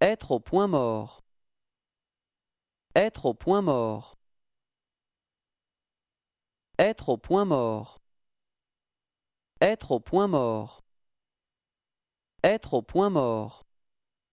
Être au point mort. Être au point mort. Être au point mort. Être au point mort. Être au point mort.